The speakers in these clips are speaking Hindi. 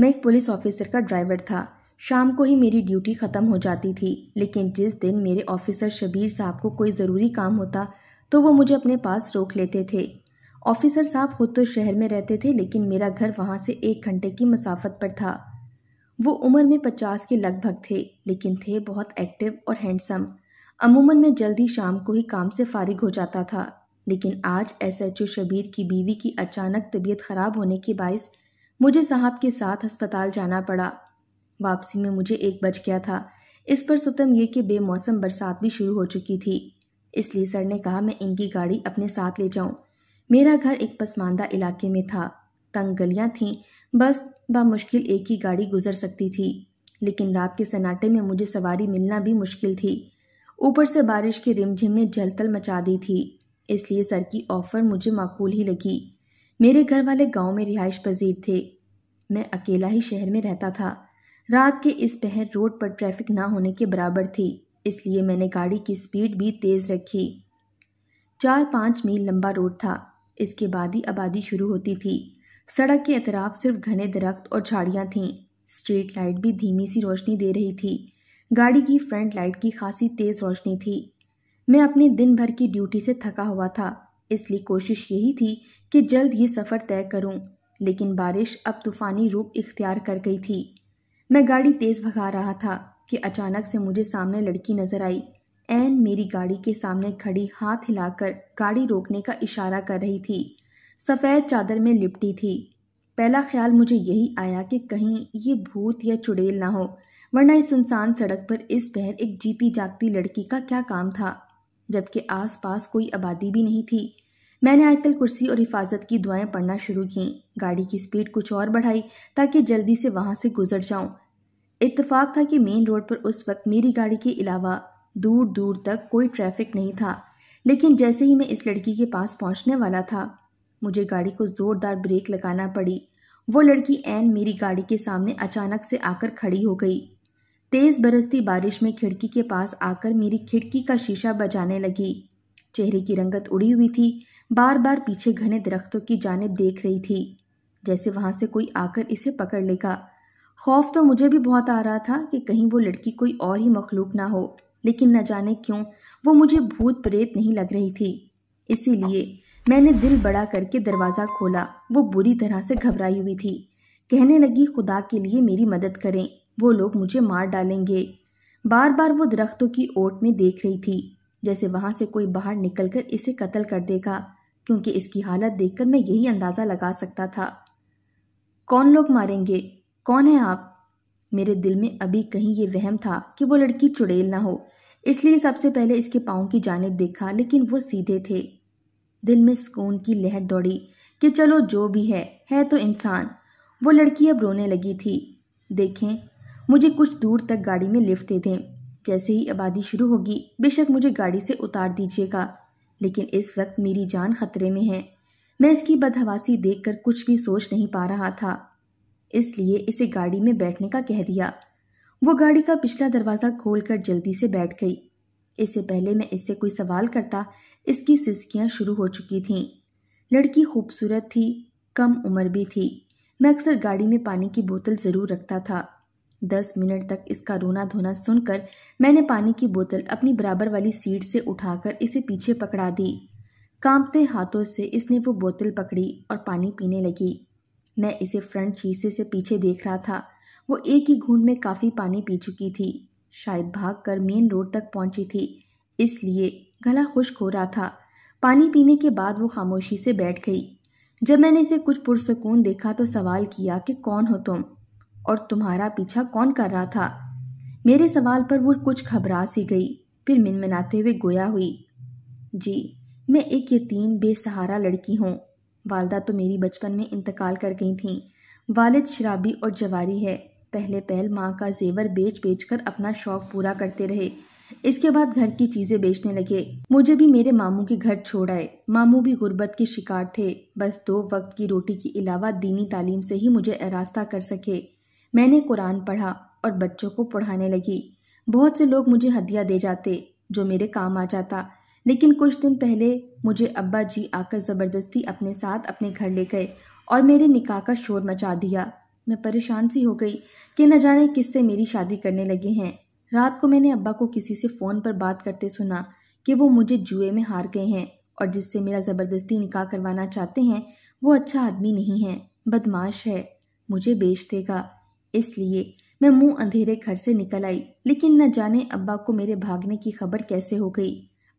मैं एक पुलिस ऑफिसर का ड्राइवर था शाम को ही मेरी ड्यूटी ख़त्म हो जाती थी लेकिन जिस दिन मेरे ऑफिसर शबीर साहब को कोई ज़रूरी काम होता तो वो मुझे अपने पास रोक लेते थे ऑफिसर साहब खुद तो शहर में रहते थे लेकिन मेरा घर वहाँ से एक घंटे की मसाफत पर था वो उम्र में पचास के लगभग थे लेकिन थे बहुत एक्टिव और हैंडसम अमूमन मैं जल्दी शाम को ही काम से फारिग हो जाता था लेकिन आज एसएचओ शबीर की बीवी की अचानक तबीयत ख़राब होने के बायस मुझे साहब के साथ अस्पताल जाना पड़ा वापसी में मुझे एक बज गया था इस पर सुतम ये कि बेमौसम बरसात भी शुरू हो चुकी थी इसलिए सर ने कहा मैं इनकी गाड़ी अपने साथ ले जाऊं मेरा घर एक पसमानदा इलाके में था तंग गलियां थीं बस बामुश्किल एक ही गाड़ी गुजर सकती थी लेकिन रात के सन्नाटे में मुझे सवारी मिलना भी मुश्किल थी ऊपर से बारिश की रिमझिम ने जलतल मचा दी थी इसलिए सर की ऑफर मुझे माकूल ही लगी मेरे घर वाले गांव में रिहाइश पजीर थे मैं अकेला ही शहर में रहता था रात के इस पहर रोड पर ट्रैफिक ना होने के बराबर थी इसलिए मैंने गाड़ी की स्पीड भी तेज़ रखी चार पाँच मील लंबा रोड था इसके बाद ही आबादी शुरू होती थी सड़क के अतराफ सिर्फ घने दरख्त और झाड़ियाँ थीं स्ट्रीट लाइट भी धीमी सी रोशनी दे रही थी गाड़ी की फ्रंट लाइट की खासी तेज़ रोशनी थी मैं अपने दिन भर की ड्यूटी से थका हुआ था इसलिए कोशिश यही थी कि जल्द ये सफ़र तय करूं, लेकिन बारिश अब तूफ़ानी रूप इख्तियार कर गई थी मैं गाड़ी तेज़ भगा रहा था कि अचानक से मुझे सामने लड़की नज़र आई एन मेरी गाड़ी के सामने खड़ी हाथ हिलाकर गाड़ी रोकने का इशारा कर रही थी सफ़ेद चादर में लिपटी थी पहला ख्याल मुझे यही आया कि कहीं ये भूत या चुड़ैल ना हो वरना इस सुनसान सड़क पर इस पहर एक जीपी जागती लड़की का क्या काम था जबकि आसपास कोई आबादी भी नहीं थी मैंने आयतल कुर्सी और हिफाजत की दुआएं पढ़ना शुरू की गाड़ी की स्पीड कुछ और बढ़ाई ताकि जल्दी से वहाँ से गुजर जाऊँ इतफाक था कि मेन रोड पर उस वक्त मेरी गाड़ी के अलावा दूर दूर तक कोई ट्रैफिक नहीं था लेकिन जैसे ही मैं इस लड़की के पास पहुँचने वाला था मुझे गाड़ी को ज़ोरदार ब्रेक लगाना पड़ी वो लड़की एन मेरी गाड़ी के सामने अचानक से आकर खड़ी हो गई तेज़ बरसती बारिश में खिड़की के पास आकर मेरी खिड़की का शीशा बजाने लगी चेहरे की रंगत उड़ी हुई थी बार बार पीछे घने दरख्तों की जानब देख रही थी जैसे वहां से कोई आकर इसे पकड़ लेगा खौफ तो मुझे भी बहुत आ रहा था कि कहीं वो लड़की कोई और ही मखलूक ना हो लेकिन न जाने क्यों वो मुझे भूत प्रेत नहीं लग रही थी इसीलिए मैंने दिल बड़ा करके दरवाज़ा खोला वो बुरी तरह से घबराई हुई थी कहने लगी खुदा के लिए मेरी मदद करें वो लोग मुझे मार डालेंगे बार बार वो दरख्तों की ओट में देख रही थी जैसे वहां से कोई बाहर निकलकर इसे कत्ल कर देगा क्योंकि इसकी हालत देखकर मैं यही अंदाज़ा लगा सकता था कौन लोग मारेंगे कौन है आप मेरे दिल में अभी कहीं ये वहम था कि वो लड़की चुड़ैल ना हो इसलिए सबसे पहले इसके पाँव की जानब देखा लेकिन वो सीधे थे दिल में सुकून की लहर दौड़ी कि चलो जो भी है है तो इंसान वो लड़की अब रोने लगी थी देखें मुझे कुछ दूर तक गाड़ी में लिफ्ट दे दें जैसे ही आबादी शुरू होगी बेशक मुझे गाड़ी से उतार दीजिएगा लेकिन इस वक्त मेरी जान खतरे में है मैं इसकी बदहवासी देखकर कुछ भी सोच नहीं पा रहा था इसलिए इसे गाड़ी में बैठने का कह दिया वो गाड़ी का पिछला दरवाज़ा खोलकर जल्दी से बैठ गई इससे पहले मैं इससे कोई सवाल करता इसकी सिसकियाँ शुरू हो चुकी थीं लड़की खूबसूरत थी कम उम्र भी थी मैं अक्सर गाड़ी में पानी की बोतल ज़रूर रखता था दस मिनट तक इसका रोना धोना सुनकर मैंने पानी की बोतल अपनी बराबर वाली सीट से उठाकर इसे पीछे पकड़ा दी कांपते हाथों से इसने वो बोतल पकड़ी और पानी पीने लगी मैं इसे फ्रंट शीशे से पीछे देख रहा था वो एक ही घूंट में काफ़ी पानी पी चुकी थी शायद भाग कर मेन रोड तक पहुंची थी इसलिए गला खुश्क हो रहा था पानी पीने के बाद वो खामोशी से बैठ गई जब मैंने इसे कुछ पुरसकून देखा तो सवाल किया कि कौन हो तुम और तुम्हारा पीछा कौन कर रहा था मेरे सवाल पर वो कुछ घबरा सी गई फिर मिनमिनाते हुए गोया हुई जी मैं एक यतीम बेसहारा लड़की हूँ वालदा तो मेरी बचपन में इंतकाल कर गई थी वालिद शराबी और जवारी है पहले पहल माँ का जेवर बेच बेच कर अपना शौक पूरा करते रहे इसके बाद घर की चीज़ें बेचने लगे मुझे भी मेरे मामू के घर छोड़ आए मामू भी गुर्बत के शिकार थे बस दो वक्त की रोटी के अलावा दीनी तालीम से ही मुझे आरास्ता कर सके मैंने कुरान पढ़ा और बच्चों को पढ़ाने लगी बहुत से लोग मुझे हदिया दे जाते जो मेरे काम आ जाता लेकिन कुछ दिन पहले मुझे अब्बा जी आकर ज़बरदस्ती अपने साथ अपने घर ले गए और मेरे निकाह का शोर मचा दिया मैं परेशान सी हो गई कि न जाने किससे मेरी शादी करने लगे हैं रात को मैंने अब्बा को किसी से फ़ोन पर बात करते सुना कि वो मुझे जुए में हार गए हैं और जिससे मेरा ज़बरदस्ती निकाह करवाना चाहते हैं वो अच्छा आदमी नहीं है बदमाश है मुझे बेच देगा इसलिए मैं मुंह अंधेरे घर से निकल आई लेकिन न जाने अब्बा को मेरे भागने की खबर कैसे हो गई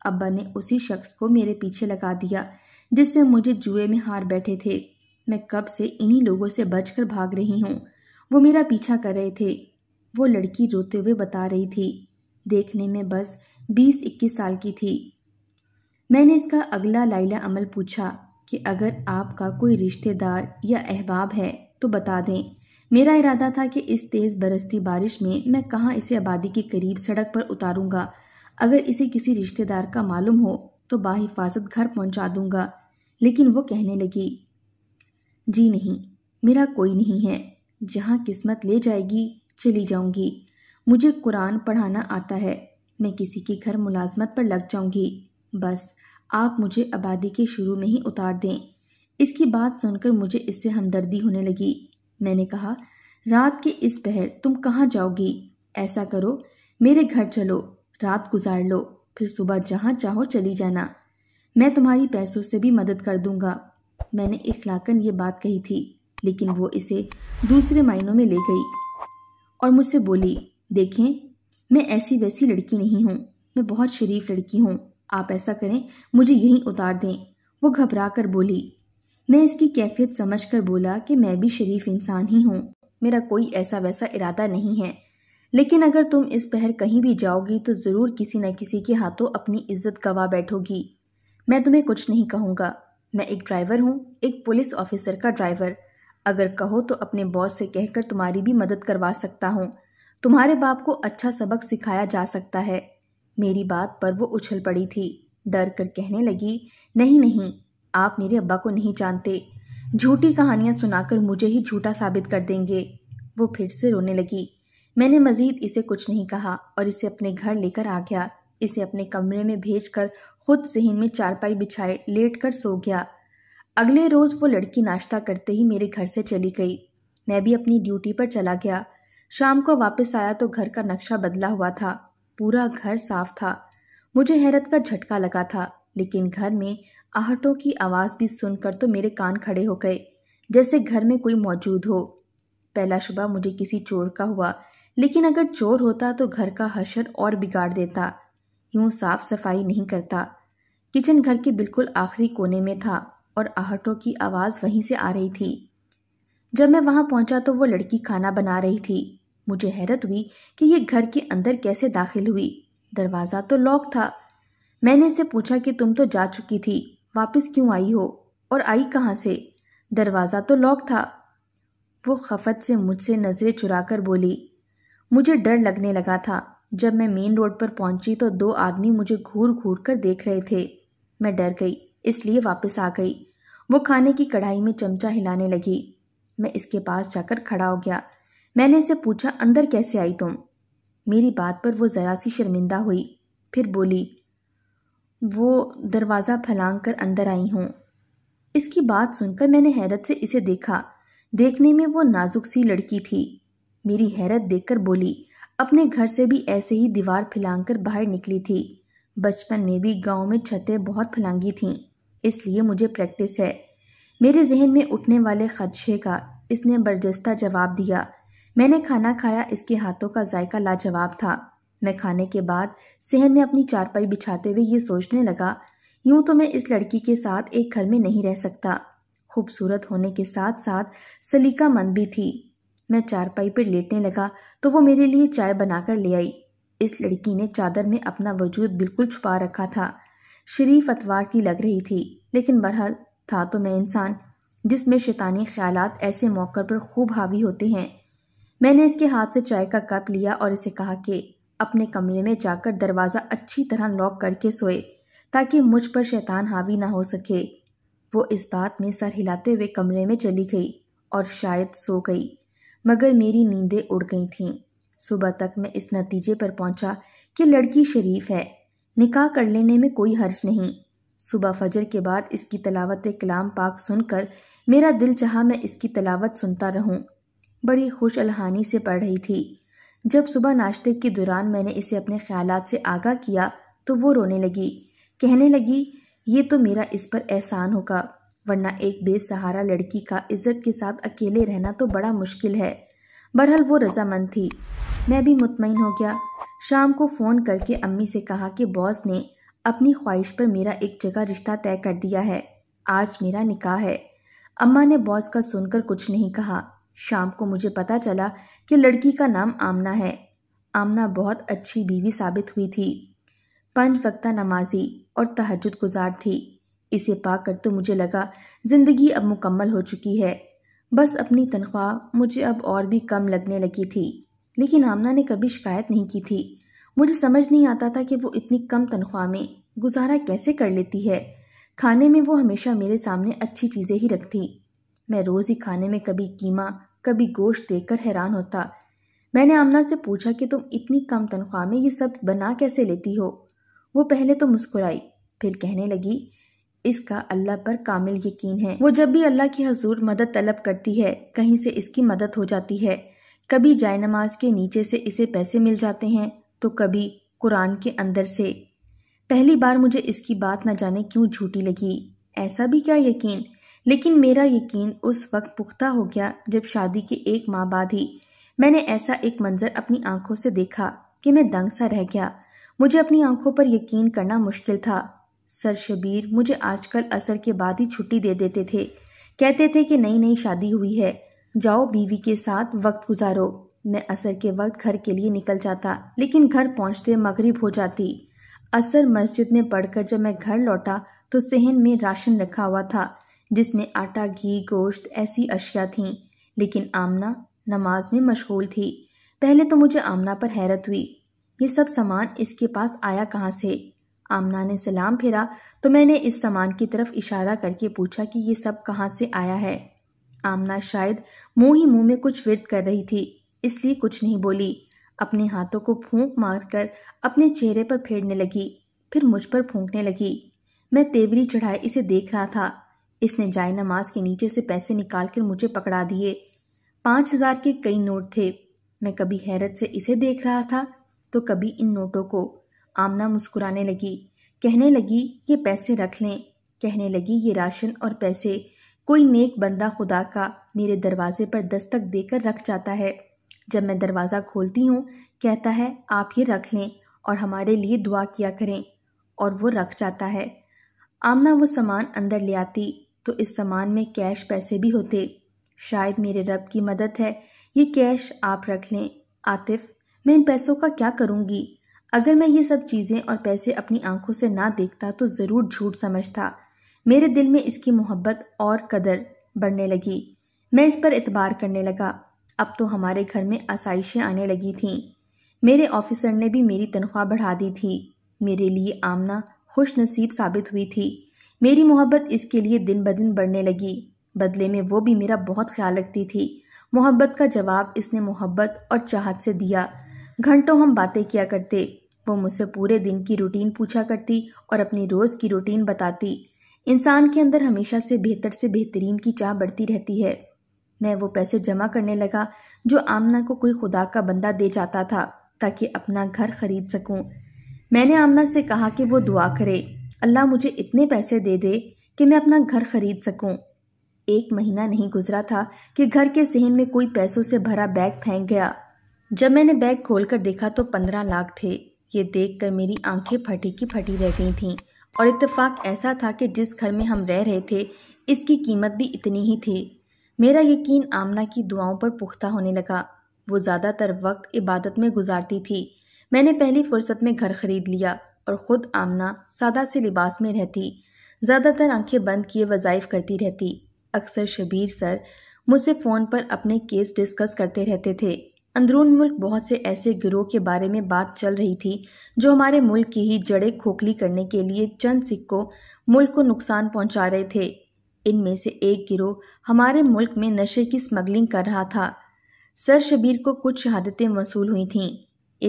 अब्बा ने उसी शख्स को मेरे पीछे लगा दिया जिससे मुझे जुए में हार बैठे थे मैं कब से इन्हीं लोगों से बचकर भाग रही हूँ वो मेरा पीछा कर रहे थे वो लड़की रोते हुए बता रही थी देखने में बस बीस इक्कीस साल की थी मैंने इसका अगला लाइला अमल पूछा कि अगर आपका कोई रिश्तेदार या अहबाब है तो बता दें मेरा इरादा था कि इस तेज़ बरसती बारिश में मैं कहाँ इसे आबादी के करीब सड़क पर उतारूंगा अगर इसे किसी रिश्तेदार का मालूम हो तो बाहिफाजत घर पहुंचा दूंगा लेकिन वो कहने लगी जी नहीं मेरा कोई नहीं है जहाँ किस्मत ले जाएगी चली जाऊंगी मुझे कुरान पढ़ाना आता है मैं किसी के घर मुलाजमत पर लग जाऊंगी बस आप मुझे आबादी के शुरू में ही उतार दें इसकी बात सुनकर मुझे इससे हमदर्दी होने लगी मैंने कहा रात के इस पहर तुम कहाँ जाओगी ऐसा करो मेरे घर चलो रात गुजार लो फिर सुबह जहाँ चाहो चली जाना मैं तुम्हारी पैसों से भी मदद कर दूंगा मैंने इखलाकन ये बात कही थी लेकिन वो इसे दूसरे मायनों में ले गई और मुझसे बोली देखें मैं ऐसी वैसी लड़की नहीं हूँ मैं बहुत शरीफ लड़की हूँ आप ऐसा करें मुझे यहीं उतार दें वो घबरा कर बोली मैं इसकी कैफियत समझ कर बोला कि मैं भी शरीफ इंसान ही हूँ मेरा कोई ऐसा वैसा इरादा नहीं है लेकिन अगर तुम इस पहर कहीं भी जाओगी तो ज़रूर किसी न किसी के हाथों अपनी इज्जत गवा बैठोगी मैं तुम्हें कुछ नहीं कहूँगा मैं एक ड्राइवर हूँ एक पुलिस ऑफिसर का ड्राइवर अगर कहो तो अपने बॉस से कहकर तुम्हारी भी मदद करवा सकता हूँ तुम्हारे बाप को अच्छा सबक सिखाया जा सकता है मेरी बात पर वो उछल पड़ी थी डर कर कहने लगी नहीं नहीं आप मेरे अब्बा को नहीं जानते झूठी कहानियाँ सुनाकर मुझे ही झूठा साबित कर देंगे वो फिर से रोने लगी मैंने मजीद इसे कुछ नहीं कहा और इसे अपने घर लेकर आ गया इसे अपने कमरे में भेजकर खुद जहन में चारपाई बिछाए लेट कर सो गया अगले रोज़ वो लड़की नाश्ता करते ही मेरे घर से चली गई मैं भी अपनी ड्यूटी पर चला गया शाम को वापस आया तो घर का नक्शा बदला हुआ था पूरा घर साफ था मुझे हैरत का झटका लगा था लेकिन घर में आहटों की आवाज़ भी सुनकर तो मेरे कान खड़े हो गए जैसे घर में कोई मौजूद हो पहला शुबा मुझे किसी चोर का हुआ लेकिन अगर चोर होता तो घर का हशर और बिगाड़ देता यूं साफ सफाई नहीं करता किचन घर के बिल्कुल आखिरी कोने में था और आहटों की आवाज़ वहीं से आ रही थी जब मैं वहां पहुंचा तो वो लड़की खाना बना रही थी मुझे हैरत हुई कि ये घर के अंदर कैसे दाखिल हुई दरवाज़ा तो लॉक था मैंने इसे पूछा कि तुम तो जा चुकी थी वापस क्यों आई हो और आई कहाँ से दरवाज़ा तो लॉक था वो खफत से मुझसे नज़रें कर बोली मुझे डर लगने लगा था जब मैं मेन रोड पर पहुंची तो दो आदमी मुझे घूर घूर कर देख रहे थे मैं डर गई इसलिए वापस आ गई वो खाने की कढ़ाई में चमचा हिलाने लगी मैं इसके पास जाकर खड़ा हो गया मैंने इसे पूछा अंदर कैसे आई तुम मेरी बात पर वो ज़रा सी शर्मिंदा हुई फिर बोली वो दरवाज़ा फलांग कर अंदर आई हूँ इसकी बात सुनकर मैंने हैरत से इसे देखा देखने में वो नाजुक सी लड़की थी मेरी हैरत देखकर बोली अपने घर से भी ऐसे ही दीवार फैलांग कर बाहर निकली थी बचपन में भी गांव में छतें बहुत फैलांगी थीं इसलिए मुझे प्रैक्टिस है मेरे जहन में उठने वाले खदशे का इसने बर्जस्ता जवाब दिया मैंने खाना खाया इसके हाथों का जायका लाजवाब था मैं खाने के बाद सहन में अपनी चारपाई बिछाते हुए ये सोचने लगा यूं तो मैं इस लड़की के साथ एक घर में नहीं रह सकता खूबसूरत होने के साथ साथ सलीका मंद भी थी मैं चारपाई पर लेटने लगा तो वो मेरे लिए चाय बनाकर ले आई इस लड़की ने चादर में अपना वजूद बिल्कुल छुपा रखा था शरीफ अतवार की लग रही थी लेकिन बहरहाल था तो मैं इंसान जिसमें शैतानी ख्याल ऐसे मौके पर खूब हावी होते हैं मैंने इसके हाथ से चाय का कप लिया और इसे कहा कि अपने कमरे में जाकर दरवाज़ा अच्छी तरह लॉक करके सोए ताकि मुझ पर शैतान हावी ना हो सके वो इस बात में सर हिलाते हुए कमरे में चली गई और शायद सो गई मगर मेरी नींदें उड़ गई थीं सुबह तक मैं इस नतीजे पर पहुंचा कि लड़की शरीफ है निकाह कर लेने में कोई हर्ज नहीं सुबह फजर के बाद इसकी तलावत कलाम पाक सुनकर मेरा दिल चाहा मैं इसकी तलावत सुनता रहूं बड़ी खुश अलहानी से पढ़ रही थी जब सुबह नाश्ते के दौरान मैंने इसे अपने ख्याल से आगाह किया तो वो रोने लगी कहने लगी ये तो मेरा इस पर एहसान होगा वरना एक बेसहारा लड़की का इज्जत के साथ अकेले रहना तो बड़ा मुश्किल है बहरहाल वो रजामंद थी मैं भी मुतमिन हो गया शाम को फ़ोन करके अम्मी से कहा कि बॉस ने अपनी ख्वाहिश पर मेरा एक जगह रिश्ता तय कर दिया है आज मेरा निकाह है अम्मा ने बॉस का सुनकर कुछ नहीं कहा शाम को मुझे पता चला कि लड़की का नाम आमना है आमना बहुत अच्छी बीवी साबित हुई थी पंच वक्ता नमाजी और तहजद गुजार थी इसे पाकर तो मुझे लगा ज़िंदगी अब मुकम्मल हो चुकी है बस अपनी तनख्वाह मुझे अब और भी कम लगने लगी थी लेकिन आमना ने कभी शिकायत नहीं की थी मुझे समझ नहीं आता था कि वो इतनी कम तनख्वाह में गुजारा कैसे कर लेती है खाने में वो हमेशा मेरे सामने अच्छी चीज़ें ही रखती मैं रोज़ ही खाने में कभी कीमा कभी गोश्त देकर हैरान होता मैंने आमना से पूछा कि तुम इतनी कम तनख्वाह में ये सब बना कैसे लेती हो वो पहले तो मुस्कुराई फिर कहने लगी इसका अल्लाह पर कामिल यकीन है वो जब भी अल्लाह की हजूर मदद तलब करती है कहीं से इसकी मदद हो जाती है कभी जाय नमाज के नीचे से इसे पैसे मिल जाते हैं तो कभी कुरान के अंदर से पहली बार मुझे इसकी बात न जाने क्यों झूठी लगी ऐसा भी क्या यकीन लेकिन मेरा यकीन उस वक्त पुख्ता हो गया जब शादी के एक माह बाद ही मैंने ऐसा एक मंजर अपनी आंखों से देखा कि मैं दंग सा रह गया मुझे अपनी आंखों पर यकीन करना मुश्किल था सर शबीर मुझे आजकल असर के बाद ही छुट्टी दे देते थे कहते थे कि नई नई शादी हुई है जाओ बीवी के साथ वक्त गुजारो मैं असर के वक्त घर के लिए निकल जाता लेकिन घर पहुंचते मगरिब हो जाती असर मस्जिद में पढ़कर जब मैं घर लौटा तो सहन में राशन रखा हुआ था जिसमें आटा घी गोश्त ऐसी अशिया थीं लेकिन आमना नमाज में मशगूल थी पहले तो मुझे आमना पर हैरत हुई ये सब सामान इसके पास आया कहाँ से आमना ने सलाम फिरा तो मैंने इस सामान की तरफ इशारा करके पूछा कि ये सब कहाँ से आया है आमना शायद मुंह ही मुंह में कुछ विरद कर रही थी इसलिए कुछ नहीं बोली अपने हाथों को फूंक मारकर अपने चेहरे पर फेरने लगी फिर मुझ पर फूंकने लगी मैं तेवरी चढ़ाए इसे देख रहा था इसने जाय नमाज के नीचे से पैसे निकाल कर मुझे पकड़ा दिए पाँच हजार के कई नोट थे मैं कभी हैरत से इसे देख रहा था तो कभी इन नोटों को आमना मुस्कुराने लगी कहने लगी ये पैसे रख लें कहने लगी ये राशन और पैसे कोई नेक बंदा खुदा का मेरे दरवाजे पर दस्तक देकर रख जाता है जब मैं दरवाज़ा खोलती हूँ कहता है आप ये रख लें और हमारे लिए दुआ किया करें और वो रख जाता है आमना वो सामान अंदर ले आती तो इस सामान में कैश पैसे भी होते शायद मेरे रब की मदद है ये कैश आप रख लें आतिफ मैं इन पैसों का क्या करूँगी अगर मैं ये सब चीज़ें और पैसे अपनी आंखों से ना देखता तो ज़रूर झूठ समझता मेरे दिल में इसकी मोहब्बत और कदर बढ़ने लगी मैं इस पर इतबार करने लगा अब तो हमारे घर में आसाइशें आने लगी थीं मेरे ऑफिसर ने भी मेरी तनख्वाह बढ़ा दी थी मेरे लिए आमना खुश नसीब साबित हुई थी मेरी मोहब्बत इसके लिए दिन ब दिन बढ़ने लगी बदले में वो भी मेरा बहुत ख्याल रखती थी मोहब्बत का जवाब इसने मोहब्बत और चाहत से दिया घंटों हम बातें किया करते वो मुझसे पूरे दिन की रूटीन पूछा करती और अपनी रोज़ की रूटीन बताती इंसान के अंदर हमेशा से बेहतर से बेहतरीन की चाह बढ़ती रहती है मैं वो पैसे जमा करने लगा जो आमना को कोई खुदा का बंदा दे जाता था ताकि अपना घर खरीद सकूं। मैंने आमना से कहा कि वो दुआ करे अल्लाह मुझे इतने पैसे दे दे कि मैं अपना घर खरीद सकूं। एक महीना नहीं गुजरा था कि घर के सहन में कोई पैसों से भरा बैग फेंक गया जब मैंने बैग खोलकर देखा तो पंद्रह लाख थे ये देखकर मेरी आंखें फटी की फटी रह गई थीं और इतफाक़ ऐसा था कि जिस घर में हम रह रहे थे इसकी कीमत भी इतनी ही थी मेरा यकीन आमना की दुआओं पर पुख्ता होने लगा वो ज़्यादातर वक्त इबादत में गुजारती थी मैंने पहली फुर्सत में घर खरीद लिया और ख़ुद आमना सादा से लिबास में रहती ज़्यादातर आंखें बंद किए वज़ाइफ करती रहती अक्सर शबीर सर मुझसे फ़ोन पर अपने केस डिस्कस करते रहते थे अंदरून मुल्क बहुत से ऐसे गिरोह के बारे में बात चल रही थी जो हमारे मुल्क की ही जड़ें खोखली करने के लिए चंद सिक्कों मुल्क को नुकसान पहुंचा रहे थे इनमें से एक गिरोह हमारे मुल्क में नशे की स्मगलिंग कर रहा था सर शबीर को कुछ शहादतें वसूल हुई थीं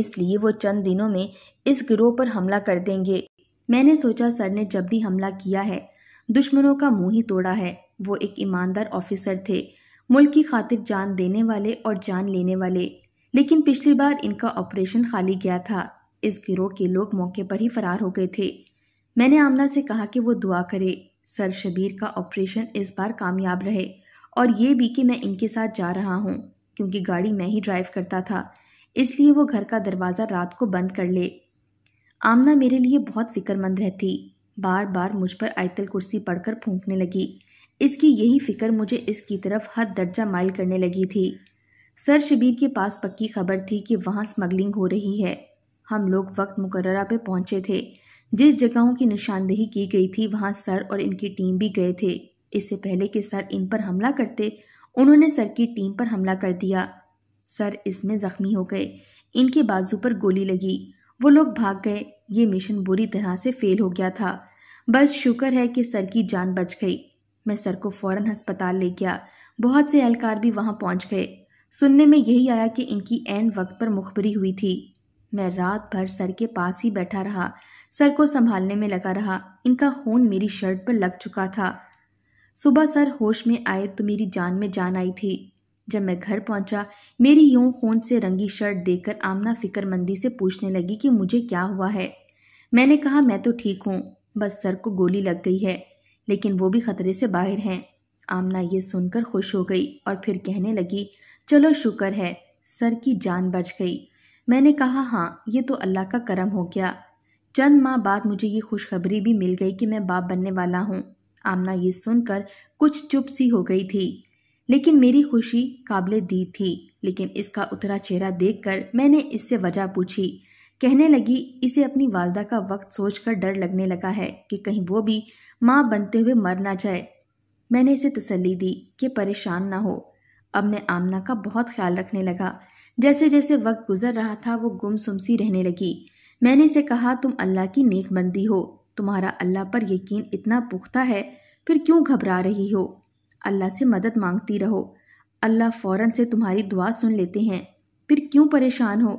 इसलिए वो चंद दिनों में इस गिरोह पर हमला कर देंगे मैंने सोचा सर ने जब भी हमला किया है दुश्मनों का मुंह ही तोड़ा है वो एक ईमानदार ऑफिसर थे मुल्क की खातिर जान देने वाले और जान लेने वाले लेकिन पिछली बार इनका ऑपरेशन खाली गया था इस गिरोह के लोग मौके पर ही फरार हो गए थे मैंने आमना से कहा कि वो दुआ करे सर शबीर का ऑपरेशन इस बार कामयाब रहे और ये भी कि मैं इनके साथ जा रहा हूँ क्योंकि गाड़ी मैं ही ड्राइव करता था इसलिए वो घर का दरवाज़ा रात को बंद कर ले आमना मेरे लिए बहुत फिक्रमंद रहती बार बार मुझ पर आयतल कुर्सी पढ़कर फूंकने लगी इसकी यही फिक्र मुझे इसकी तरफ हद दर्जा माइल करने लगी थी सर शबीर के पास पक्की खबर थी कि वहाँ स्मगलिंग हो रही है हम लोग वक्त मुकर्रा पे पहुँचे थे जिस जगहों की निशानदेही की गई थी वहाँ सर और इनकी टीम भी गए थे इससे पहले कि सर इन पर हमला करते उन्होंने सर की टीम पर हमला कर दिया सर इसमें जख्मी हो गए इनके बाजू पर गोली लगी वो लोग भाग गए ये मिशन बुरी तरह से फेल हो गया था बस शुक्र है कि सर की जान बच गई मैं सर को फौरन अस्पताल ले गया बहुत से एहलकार भी वहां पहुंच गए सुनने में यही आया कि इनकी एन वक्त पर मुखबरी हुई थी मैं रात भर सर के पास ही बैठा रहा सर को संभालने में लगा रहा इनका खून मेरी शर्ट पर लग चुका था सुबह सर होश में आए तो मेरी जान में जान आई थी जब मैं घर पहुंचा मेरी यूं खून से रंगी शर्ट देकर आमना फिक्रमंदी से पूछने लगी कि मुझे क्या हुआ है मैंने कहा मैं तो ठीक हूँ बस सर को गोली लग गई है लेकिन वो भी खतरे से बाहर हैं आमना ये सुनकर खुश हो गई और फिर कहने लगी चलो शुक्र है सर की जान बच गई मैंने कहा हाँ ये तो अल्लाह का करम हो गया चंद माह बाद मुझे ये खुशखबरी भी मिल गई कि मैं बाप बनने वाला हूँ आमना ये सुनकर कुछ चुप सी हो गई थी लेकिन मेरी खुशी काबिल दी थी लेकिन इसका उतरा चेहरा देखकर मैंने इससे वजह पूछी कहने लगी इसे अपनी वालदा का वक्त सोचकर डर लगने लगा है कि कहीं वो भी माँ बनते हुए मर ना जाए मैंने इसे तसल्ली दी कि परेशान ना हो अब मैं आमना का बहुत ख्याल रखने लगा जैसे जैसे वक्त गुजर रहा था वो गुमसुम सी रहने लगी मैंने इसे कहा तुम अल्लाह की नेकबंदी हो तुम्हारा अल्लाह पर यकीन इतना पुख्ता है फिर क्यों घबरा रही हो अल्लाह से मदद मांगती रहो अल्लाह फ़ौर से तुम्हारी दुआ सुन लेते हैं फिर क्यों परेशान हो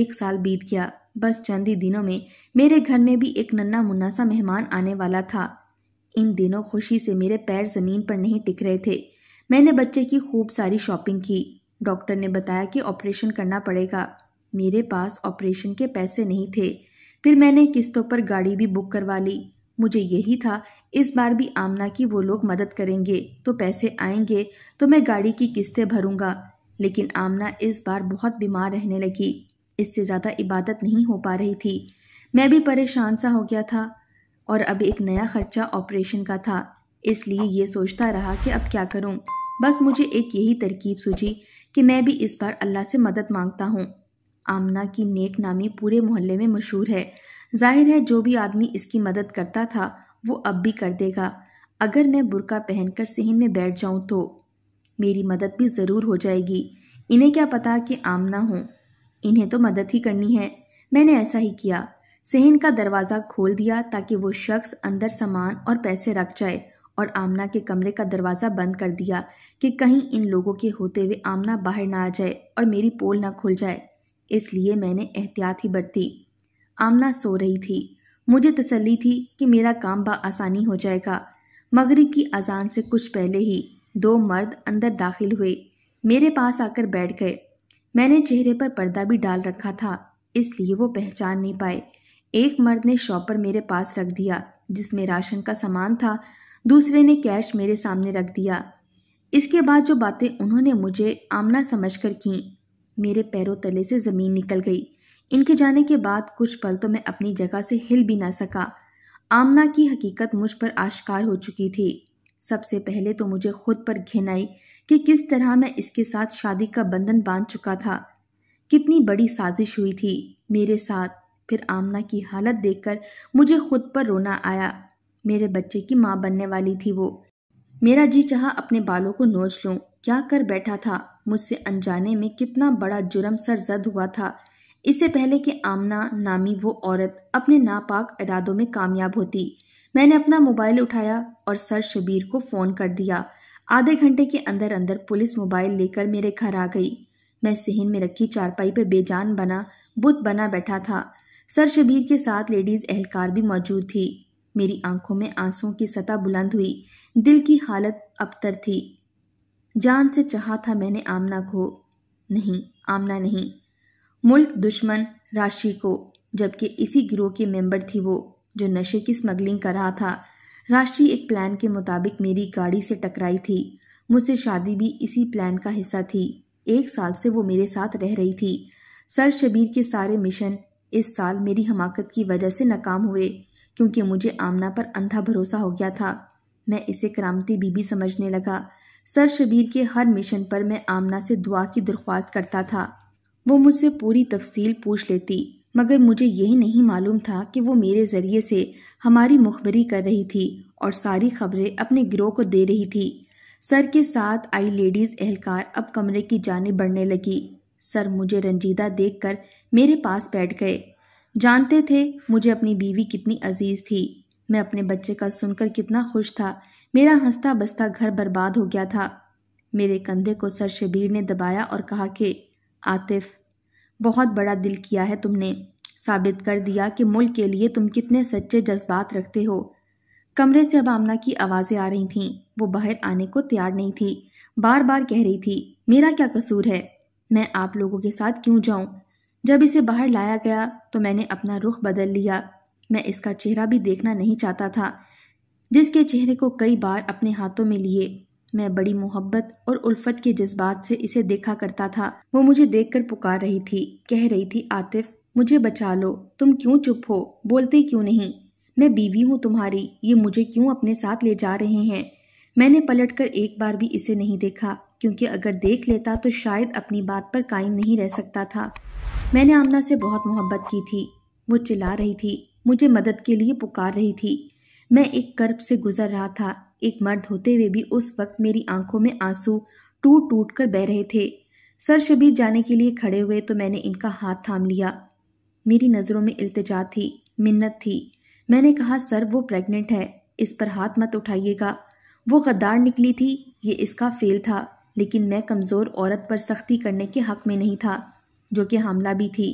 एक साल बीत गया बस चंद ही दिनों में मेरे घर में भी एक नन्ना मुन्ना सा मेहमान आने वाला था इन दिनों खुशी से मेरे पैर ज़मीन पर नहीं टिक रहे थे मैंने बच्चे की खूब सारी शॉपिंग की डॉक्टर ने बताया कि ऑपरेशन करना पड़ेगा मेरे पास ऑपरेशन के पैसे नहीं थे फिर मैंने किस्तों पर गाड़ी भी बुक करवा ली मुझे यही था इस बार भी आमना की वो लोग मदद करेंगे तो पैसे आएंगे तो मैं गाड़ी की किस्तें भरूंगा लेकिन आमना इस बार बहुत बीमार रहने लगी इससे ज़्यादा इबादत नहीं हो पा रही थी मैं भी परेशान सा हो गया था और अब एक नया खर्चा ऑपरेशन का था इसलिए ये सोचता रहा कि अब क्या करूँ बस मुझे एक यही तरकीब सूझी कि मैं भी इस बार अल्लाह से मदद मांगता हूँ आमना की नेक नामी पूरे मोहल्ले में मशहूर है जाहिर है जो भी आदमी इसकी मदद करता था वो अब भी कर देगा अगर मैं बुरका पहनकर सहन में बैठ जाऊं तो मेरी मदद भी ज़रूर हो जाएगी इन्हें क्या पता कि आम ना हो इन्हें तो मदद ही करनी है मैंने ऐसा ही किया सहन का दरवाज़ा खोल दिया ताकि वो शख्स अंदर सामान और पैसे रख जाए और आमना के कमरे का दरवाज़ा बंद कर दिया कि कहीं इन लोगों के होते हुए आमना बाहर ना आ जाए और मेरी पोल ना खुल जाए इसलिए मैंने एहतियात ही बरती आमना सो रही थी मुझे तसल्ली थी कि मेरा काम आसानी हो जाएगा मगरब की अजान से कुछ पहले ही दो मर्द अंदर दाखिल हुए मेरे पास आकर बैठ गए मैंने चेहरे पर पर्दा भी डाल रखा था इसलिए वो पहचान नहीं पाए एक मर्द ने शॉपर मेरे पास रख दिया जिसमें राशन का सामान था दूसरे ने कैश मेरे सामने रख दिया इसके बाद जो बातें उन्होंने मुझे आमना समझ कर की मेरे पैरों तले से ज़मीन निकल गई इनके जाने के बाद कुछ पल तो मैं अपनी जगह से हिल भी ना सका आमना की हकीकत मुझ पर आश्कार हो चुकी थी सबसे पहले तो मुझे खुद पर घिन आई कि किस तरह मैं इसके साथ शादी का बंधन बांध चुका था कितनी बड़ी साजिश हुई थी मेरे साथ फिर आमना की हालत देखकर मुझे खुद पर रोना आया मेरे बच्चे की माँ बनने वाली थी वो मेरा जी चाह अपने बालों को नोच लूँ क्या कर बैठा था मुझसे अनजाने में कितना बड़ा जुर्म सरजद हुआ था इससे पहले कि आमना नामी वो औरत अपने नापाक इरादों में कामयाब होती मैंने अपना मोबाइल उठाया और सर शबीर को फ़ोन कर दिया आधे घंटे के अंदर अंदर पुलिस मोबाइल लेकर मेरे घर आ गई मैं सिहन में रखी चारपाई पर बेजान बना बुत बना बैठा था सर शबीर के साथ लेडीज़ एहलकार भी मौजूद थी मेरी आंखों में आंसुओं की सतह बुलंद हुई दिल की हालत अबतर थी जान से चाहा था मैंने आमना को नहीं आमना नहीं मुल्क दुश्मन राशि को जबकि इसी गिरोह के मेंबर थी वो जो नशे की स्मगलिंग कर रहा था राशि एक प्लान के मुताबिक मेरी गाड़ी से टकराई थी मुझसे शादी भी इसी प्लान का हिस्सा थी एक साल से वो मेरे साथ रह रही थी सर शबीर के सारे मिशन इस साल मेरी हमाकत की वजह से नाकाम हुए क्योंकि मुझे आमना पर अंधा भरोसा हो गया था मैं इसे क्रांति बीबी समझने लगा सर शबीर के हर मिशन पर मैं आमना से दुआ की दरख्वास्त करता था वो मुझसे पूरी तफसील पूछ लेती मगर मुझे यही नहीं मालूम था कि वो मेरे ज़रिए से हमारी मुखबरी कर रही थी और सारी खबरें अपने गिरोह को दे रही थी सर के साथ आई लेडीज़ एहलकार अब कमरे की जाने बढ़ने लगी सर मुझे रंजीदा देखकर मेरे पास बैठ गए जानते थे मुझे अपनी बीवी कितनी अजीज़ थी मैं अपने बच्चे का सुनकर कितना खुश था मेरा हंसता बसता घर बर्बाद हो गया था मेरे कंधे को सर शबीर ने दबाया और कहा कि आतिफ बहुत बड़ा दिल किया है तुमने साबित कर दिया कि मुल्क के लिए तुम कितने सच्चे जज्बात रखते हो कमरे से अब आमना की आवाज़ें आ रही थीं वो बाहर आने को तैयार नहीं थी बार बार कह रही थी मेरा क्या कसूर है मैं आप लोगों के साथ क्यों जाऊं जब इसे बाहर लाया गया तो मैंने अपना रुख बदल लिया मैं इसका चेहरा भी देखना नहीं चाहता था जिसके चेहरे को कई बार अपने हाथों में लिए मैं बड़ी मोहब्बत और उल्फत के जज्बात से इसे देखा करता था वो मुझे देखकर पुकार रही थी कह रही थी आतिफ मुझे बचा लो तुम क्यों चुप हो बोलते क्यों नहीं मैं बीवी हूँ तुम्हारी ये मुझे क्यों अपने साथ ले जा रहे हैं मैंने कर एक बार भी इसे नहीं देखा क्योंकि अगर देख लेता तो शायद अपनी बात पर कायम नहीं रह सकता था मैंने आमना से बहुत मोहब्बत की थी वो चिल्ला रही थी मुझे मदद के लिए पुकार रही थी मैं एक कर्ब से गुजर रहा था एक मर्द होते हुए भी उस वक्त मेरी आंखों में आंसू टूट टूट कर बह रहे थे सर शबीर जाने के लिए खड़े हुए तो मैंने इनका हाथ थाम लिया मेरी नज़रों में इल्तजा थी मिन्नत थी मैंने कहा सर वो प्रेग्नेंट है इस पर हाथ मत उठाइएगा वो गद्दार निकली थी ये इसका फेल था लेकिन मैं कमज़ोर औरत पर सख्ती करने के हक़ में नहीं था जो कि हमला भी थी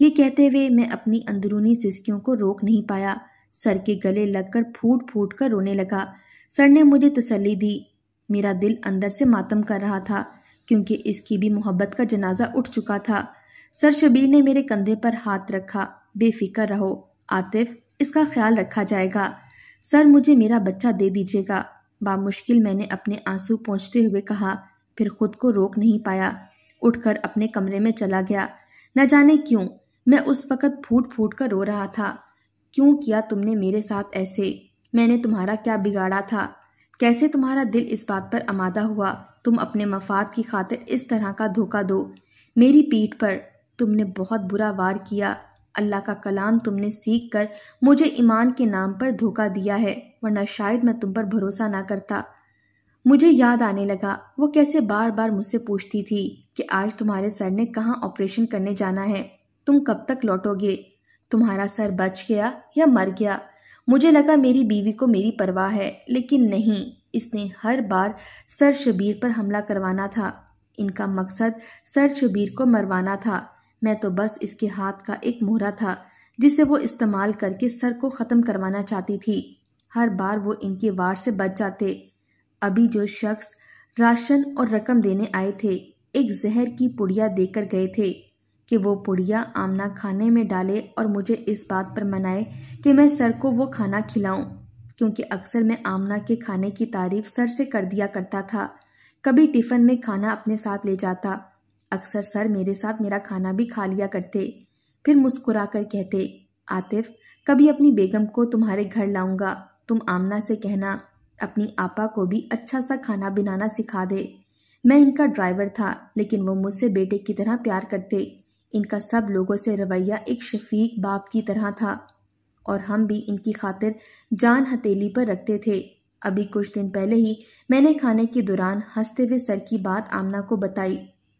ये कहते हुए मैं अपनी अंदरूनी सिस्कियों को रोक नहीं पाया सर के गले लगकर फूट फूट कर रोने लगा सर ने मुझे तसल्ली दी मेरा दिल अंदर से मातम कर रहा था क्योंकि इसकी भी मोहब्बत का जनाजा उठ चुका था सर शबीर ने मेरे कंधे पर हाथ रखा बेफिक्र रहो आतिफ इसका ख्याल रखा जाएगा सर मुझे मेरा बच्चा दे दीजिएगा बामुश्किल मैंने अपने आंसू पहुँचते हुए कहा फिर खुद को रोक नहीं पाया उठकर अपने कमरे में चला गया न जाने क्यों मैं उस वक़्त फूट फूट कर रो रहा था क्यों किया तुमने मेरे साथ ऐसे मैंने तुम्हारा क्या बिगाड़ा था कैसे तुम्हारा दिल इस बात पर आमादा हुआ तुम अपने मफाद की खातिर इस तरह का धोखा दो मेरी पीठ पर तुमने बहुत बुरा वार किया अल्लाह का कलाम तुमने सीख कर मुझे ईमान के नाम पर धोखा दिया है वरना शायद मैं तुम पर भरोसा ना करता मुझे याद आने लगा वो कैसे बार बार मुझसे पूछती थी कि आज तुम्हारे सर ने कहाँ ऑपरेशन करने जाना है तुम कब तक लौटोगे तुम्हारा सर बच गया या मर गया मुझे लगा मेरी बीवी को मेरी परवाह है लेकिन नहीं इसने हर बार सर शबीर पर हमला करवाना था इनका मकसद सर शबीर को मरवाना था मैं तो बस इसके हाथ का एक मोहरा था जिसे वो इस्तेमाल करके सर को ख़त्म करवाना चाहती थी हर बार वो इनके वार से बच जाते अभी जो शख्स राशन और रकम देने आए थे एक जहर की पुड़िया देकर गए थे कि वो पुड़िया आमना खाने में डाले और मुझे इस बात पर मनाए कि मैं सर को वो खाना खिलाऊं क्योंकि अक्सर मैं आमना के खाने की तारीफ सर से कर दिया करता था कभी टिफ़िन में खाना अपने साथ ले जाता अक्सर सर मेरे साथ मेरा खाना भी खा लिया करते फिर मुस्कुरा कर कहते आतिफ कभी अपनी बेगम को तुम्हारे घर लाऊंगा तुम आमना से कहना अपनी आपा को भी अच्छा सा खाना बनाना सिखा दे मैं इनका ड्राइवर था लेकिन वो मुझसे बेटे की तरह प्यार करते इनका सब लोगों से रवैया एक शफीक बाप की तरह था और हम भी इनकी खातिर जान हथेली पर रखते थे अभी कुछ दिन पहले ही मैंने खाने के दौरान हंसते हुए सर की बात आमना को बताई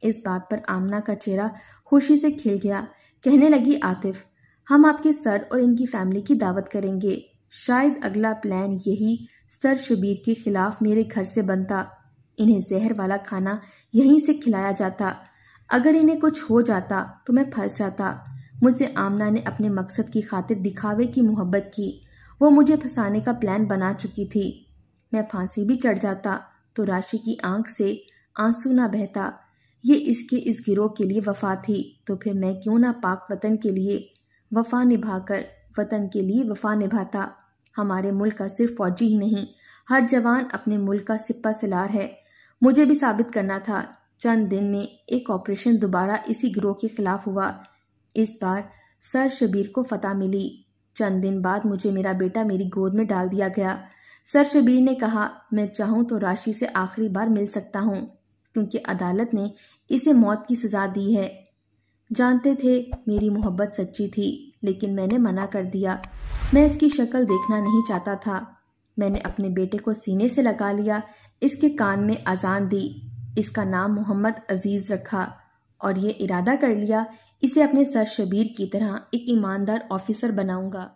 इस बात पर आमना का चेहरा खुशी से खिल गया कहने लगी आतिफ हम आपके सर और इनकी फैमिली की दावत करेंगे शायद अगला प्लान यही सर शबीर के खिलाफ मेरे घर से बनता इन्हें जहर वाला खाना यहीं से खिलाया जाता अगर इन्हें कुछ हो जाता तो मैं फंस जाता मुझसे आमना ने अपने मकसद की खातिर दिखावे की मोहब्बत की वो मुझे फंसाने का प्लान बना चुकी थी मैं फांसी भी चढ़ जाता तो राशि की आंख से आंसू ना बहता ये इसके इस गिरोह के लिए वफा थी तो फिर मैं क्यों ना पाक वतन के लिए वफा निभाकर वतन के लिए वफा निभाता हमारे मुल्क का सिर्फ फौजी ही नहीं हर जवान अपने मुल्क का सिपा सिलार है मुझे भी साबित करना था चंद दिन में एक ऑपरेशन दोबारा इसी ग्रोह के खिलाफ हुआ इस बार सर शबीर को फतह मिली चंद दिन बाद मुझे मेरा बेटा मेरी गोद में डाल दिया गया सर शबीर ने कहा मैं चाहूँ तो राशि से आखिरी बार मिल सकता हूँ क्योंकि अदालत ने इसे मौत की सज़ा दी है जानते थे मेरी मोहब्बत सच्ची थी लेकिन मैंने मना कर दिया मैं इसकी शक्ल देखना नहीं चाहता था मैंने अपने बेटे को सीने से लगा लिया इसके कान में अजान दी इसका नाम मोहम्मद अजीज़ रखा और ये इरादा कर लिया इसे अपने सर शबीर की तरह एक ईमानदार ऑफिसर बनाऊंगा